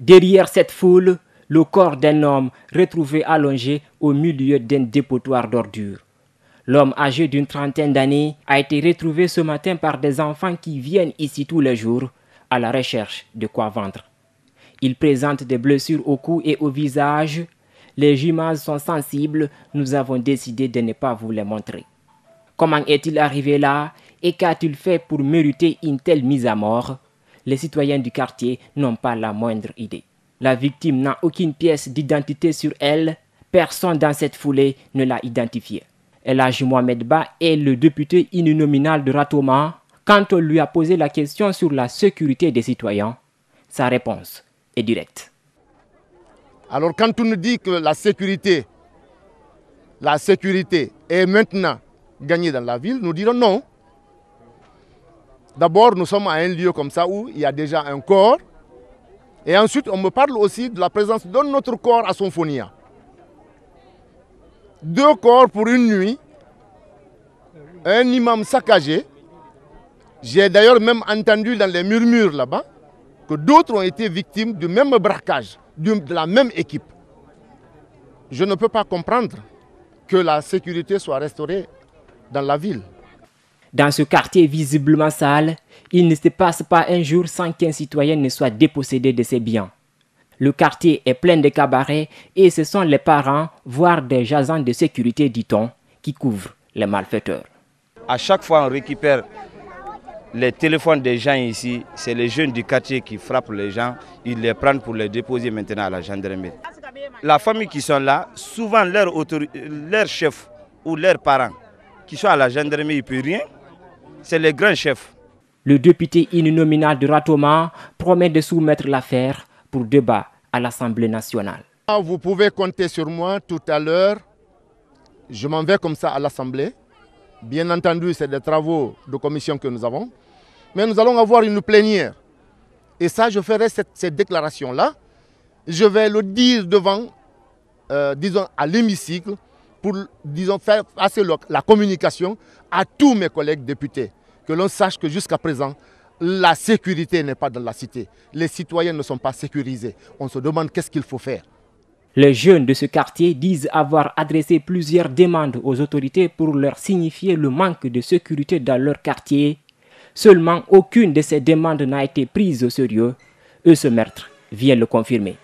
Derrière cette foule, le corps d'un homme retrouvé allongé au milieu d'un dépotoir d'ordures. L'homme âgé d'une trentaine d'années a été retrouvé ce matin par des enfants qui viennent ici tous les jours à la recherche de quoi vendre. Il présente des blessures au cou et au visage. Les images sont sensibles, nous avons décidé de ne pas vous les montrer. Comment est-il arrivé là et qu'a-t-il fait pour mériter une telle mise à mort les citoyens du quartier n'ont pas la moindre idée. La victime n'a aucune pièce d'identité sur elle, personne dans cette foulée ne l'a identifiée. Elhaj Mohamed Ba est le député innominal de Ratoma. Quand on lui a posé la question sur la sécurité des citoyens, sa réponse est directe. Alors quand on nous dit que la sécurité, la sécurité est maintenant gagnée dans la ville, nous dirons non. D'abord, nous sommes à un lieu comme ça où il y a déjà un corps. Et ensuite, on me parle aussi de la présence d'un autre corps à Sonfonia. Deux corps pour une nuit. Un imam saccagé. J'ai d'ailleurs même entendu dans les murmures là-bas que d'autres ont été victimes du même braquage, de la même équipe. Je ne peux pas comprendre que la sécurité soit restaurée dans la ville. Dans ce quartier visiblement sale, il ne se passe pas un jour sans qu'un citoyen ne soit dépossédé de ses biens. Le quartier est plein de cabarets et ce sont les parents, voire des agents de sécurité, dit-on, qui couvrent les malfaiteurs. À chaque fois, on récupère les téléphones des gens ici. C'est les jeunes du quartier qui frappent les gens. Ils les prennent pour les déposer maintenant à la gendarmerie. La famille qui sont là, souvent leur, chef ou leurs parents qui sont à la gendarmerie, ils ne peuvent rien c'est le grand chef. Le député innominal de Ratoma promet de soumettre l'affaire pour débat à l'Assemblée nationale. Vous pouvez compter sur moi tout à l'heure. Je m'en vais comme ça à l'Assemblée. Bien entendu, c'est des travaux de commission que nous avons. Mais nous allons avoir une plénière. Et ça, je ferai cette, déclaration-là. Je vais le dire devant, euh, disons, à l'hémicycle, pour, disons, faire passer la communication à tous mes collègues députés. Que l'on sache que jusqu'à présent, la sécurité n'est pas dans la cité. Les citoyens ne sont pas sécurisés. On se demande qu'est-ce qu'il faut faire. Les jeunes de ce quartier disent avoir adressé plusieurs demandes aux autorités pour leur signifier le manque de sécurité dans leur quartier. Seulement, aucune de ces demandes n'a été prise au sérieux. Eux, ce meurtre vient le confirmer.